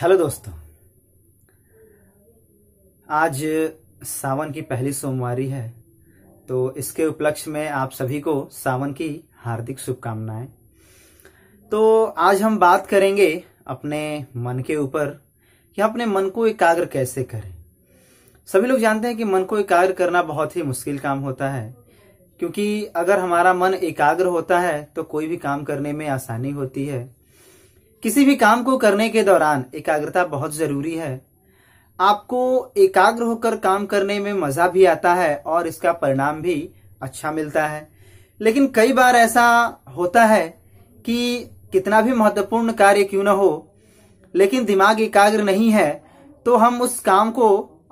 hello दोस्तों आज सावन की पहली सोमवारी है तो इसके उपलक्ष्य में आप सभी को सावन की हार्दिक शुभकामनाएं तो आज हम बात करेंगे अपने मन के ऊपर कि अपने मन को एकाग्र कैसे करें सभी लोग जानते हैं कि मन को एकाग्र करना बहुत ही मुश्किल काम होता है क्योंकि अगर हमारा मन एकाग्र होता है तो कोई भी काम करने में आसानी होती है किसी भी काम को करने के दौरान एकाग्रता बहुत जरूरी है आपको एकाग्र होकर काम करने में मजा भी आता है और इसका परिणाम भी अच्छा मिलता है लेकिन कई बार ऐसा होता है कि कितना भी महत्वपूर्ण कार्य क्यों ना हो लेकिन दिमाग एकाग्र नहीं है तो हम उस काम को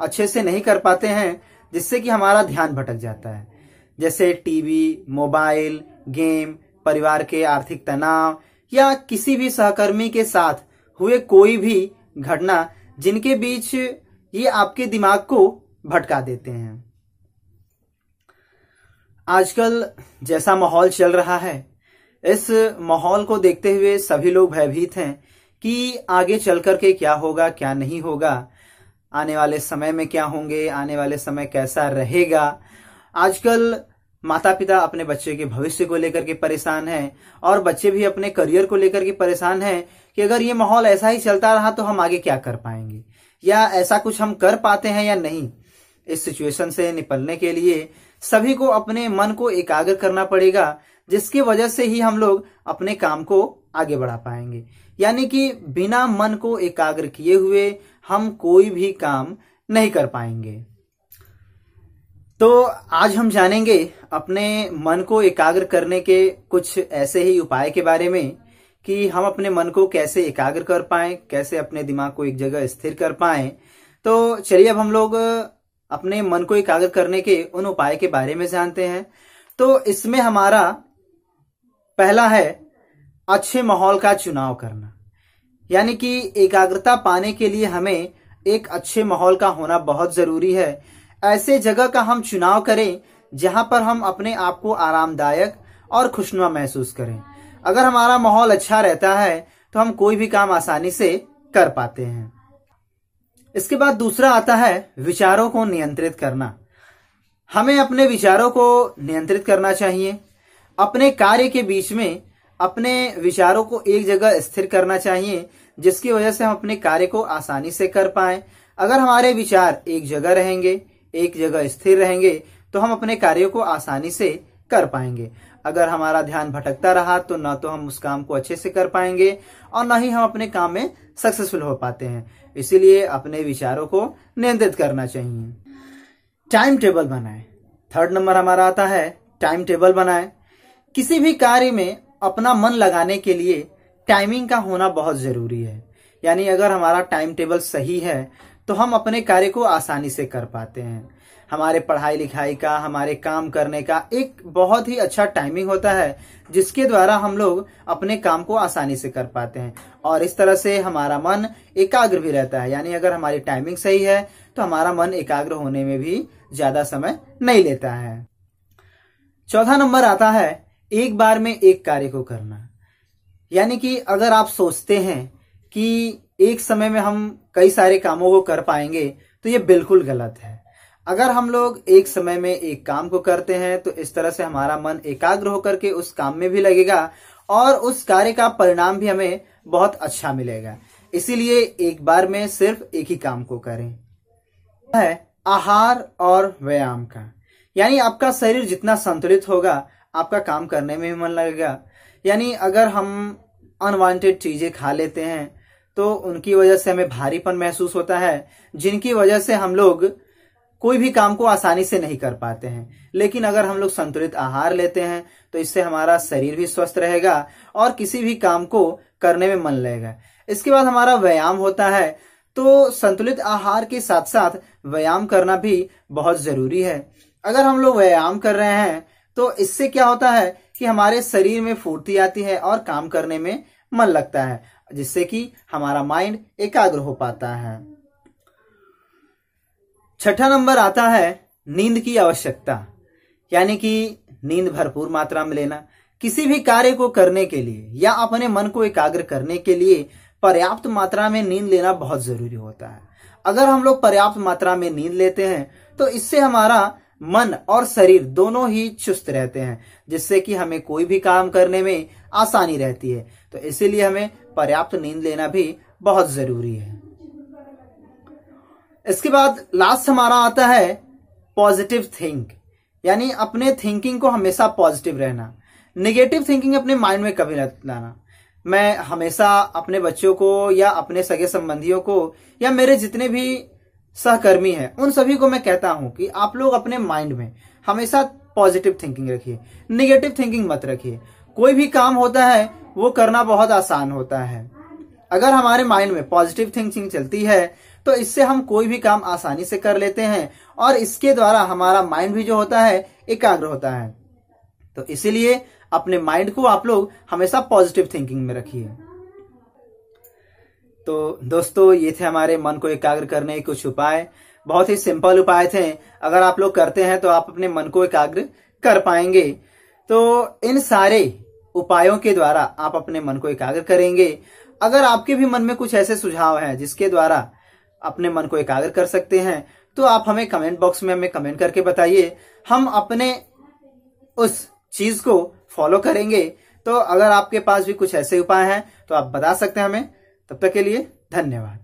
अच्छे से नहीं कर पाते हैं जिससे कि हमारा ध्यान भटक जाता है जैसे टीवी मोबाइल गेम परिवार के आर्थिक तनाव या किसी भी सहकर्मी के साथ हुए कोई भी घटना जिनके बीच ये आपके दिमाग को भटका देते हैं आजकल जैसा माहौल चल रहा है इस माहौल को देखते हुए सभी लोग भयभीत हैं कि आगे चल कर के क्या होगा क्या नहीं होगा आने वाले समय में क्या होंगे आने वाले समय कैसा रहेगा आजकल माता पिता अपने बच्चे के भविष्य को लेकर के परेशान हैं और बच्चे भी अपने करियर को लेकर के परेशान हैं कि अगर ये माहौल ऐसा ही चलता रहा तो हम आगे क्या कर पाएंगे या ऐसा कुछ हम कर पाते हैं या नहीं इस सिचुएशन से निपलने के लिए सभी को अपने मन को एकाग्र करना पड़ेगा जिसकी वजह से ही हम लोग अपने काम को आगे बढ़ा पाएंगे यानी कि बिना मन को एकाग्र किए हुए हम कोई भी काम नहीं कर पाएंगे तो आज हम जानेंगे अपने मन को एकाग्र करने के कुछ ऐसे ही उपाय के बारे में कि हम अपने मन को कैसे एकाग्र कर पाए कैसे अपने दिमाग को एक जगह स्थिर कर पाए तो चलिए अब हम लोग अपने मन को एकाग्र करने के उन उपाय के बारे में जानते हैं तो इसमें हमारा पहला है अच्छे माहौल का चुनाव करना यानी कि एकाग्रता पाने के लिए हमें एक अच्छे माहौल का होना बहुत जरूरी है ऐसे जगह का हम चुनाव करें जहां पर हम अपने आप को आरामदायक और खुशनुमा महसूस करें अगर हमारा माहौल अच्छा रहता है तो हम कोई भी काम आसानी से कर पाते हैं इसके बाद दूसरा आता है विचारों को नियंत्रित करना हमें अपने विचारों को नियंत्रित करना चाहिए अपने कार्य के बीच में अपने विचारों को एक जगह स्थिर करना चाहिए जिसकी वजह से हम अपने कार्य को आसानी से कर पाए अगर हमारे विचार एक जगह रहेंगे एक जगह स्थिर रहेंगे तो हम अपने कार्यों को आसानी से कर पाएंगे अगर हमारा ध्यान भटकता रहा तो ना तो हम उस काम को अच्छे से कर पाएंगे और ना ही हम अपने काम में सक्सेसफुल हो पाते हैं इसीलिए अपने विचारों को नियंत्रित करना चाहिए टाइम टेबल बनाए थर्ड नंबर हमारा आता है टाइम टेबल बनाए किसी भी कार्य में अपना मन लगाने के लिए टाइमिंग का होना बहुत जरूरी है यानी अगर हमारा टाइम टेबल सही है तो हम अपने कार्य को आसानी से कर पाते हैं हमारे पढ़ाई लिखाई का हमारे काम करने का एक बहुत ही अच्छा टाइमिंग होता है जिसके द्वारा हम लोग अपने काम को आसानी से कर पाते हैं और इस तरह से हमारा मन एकाग्र भी रहता है यानी अगर हमारी टाइमिंग सही है तो हमारा मन एकाग्र होने में भी ज्यादा समय नहीं लेता है चौथा नंबर आता है एक बार में एक कार्य को करना यानी कि अगर आप सोचते हैं कि एक समय में हम कई सारे कामों को कर पाएंगे तो ये बिल्कुल गलत है अगर हम लोग एक समय में एक काम को करते हैं तो इस तरह से हमारा मन एकाग्र होकर के उस काम में भी लगेगा और उस कार्य का परिणाम भी हमें बहुत अच्छा मिलेगा इसीलिए एक बार में सिर्फ एक ही काम को करें है आहार और व्यायाम का यानी आपका शरीर जितना संतुलित होगा आपका काम करने में भी मन लगेगा यानी अगर हम अनवांटेड चीजें खा लेते हैं तो उनकी वजह से हमें भारीपन महसूस होता है जिनकी वजह से हम लोग कोई भी काम को आसानी से नहीं कर पाते हैं लेकिन अगर हम लोग संतुलित आहार लेते हैं तो इससे हमारा शरीर भी स्वस्थ रहेगा और किसी भी काम को करने में मन लगेगा इसके बाद हमारा व्यायाम होता है तो संतुलित आहार के साथ साथ व्यायाम करना भी बहुत जरूरी है अगर हम लोग व्यायाम कर रहे हैं तो इससे क्या होता है कि हमारे शरीर में फूर्ति आती है और काम करने में मन लगता है जिससे कि हमारा माइंड एकाग्र हो पाता है छठा नंबर आता है नींद की आवश्यकता यानी कि नींद भरपूर मात्रा में लेना किसी भी कार्य को करने के लिए या अपने मन को एकाग्र करने के लिए पर्याप्त मात्रा में नींद लेना बहुत जरूरी होता है अगर हम लोग पर्याप्त मात्रा में नींद लेते हैं तो इससे हमारा मन और शरीर दोनों ही चुस्त रहते हैं जिससे कि हमें कोई भी काम करने में आसानी रहती है तो इसीलिए हमें पर्याप्त नींद लेना भी बहुत जरूरी है इसके बाद लास्ट हमारा आता है पॉजिटिव थिंक यानी अपने थिंकिंग को हमेशा पॉजिटिव रहना नेगेटिव थिंकिंग अपने माइंड में कभी लाना मैं हमेशा अपने बच्चों को या अपने सगे संबंधियों को या मेरे जितने भी सहकर्मी हैं उन सभी को मैं कहता हूं कि आप लोग अपने माइंड में हमेशा पॉजिटिव थिंकिंग रखिए निगेटिव थिंकिंग मत रखिए कोई भी काम होता है वो करना बहुत आसान होता है अगर हमारे माइंड में पॉजिटिव थिंकिंग चलती है तो इससे हम कोई भी काम आसानी से कर लेते हैं और इसके द्वारा हमारा माइंड भी जो होता है एकाग्र होता है तो इसीलिए अपने माइंड को आप लोग हमेशा पॉजिटिव थिंकिंग में रखिए तो दोस्तों ये थे हमारे मन को एकाग्र करने के कुछ उपाय बहुत ही सिंपल उपाय थे अगर आप लोग करते हैं तो आप अपने मन को एकाग्र कर पाएंगे तो इन सारे उपायों के द्वारा आप अपने मन को एकाग्र करेंगे अगर आपके भी मन में कुछ ऐसे सुझाव हैं जिसके द्वारा अपने मन को एकाग्र कर सकते हैं तो आप हमें कमेंट बॉक्स में हमें कमेंट करके बताइए हम अपने उस चीज को फॉलो करेंगे तो अगर आपके पास भी कुछ ऐसे उपाय हैं तो आप बता सकते हैं हमें तब तक के लिए धन्यवाद